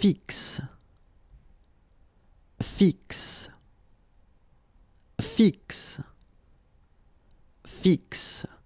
fixe, fixe, fixe, fixe.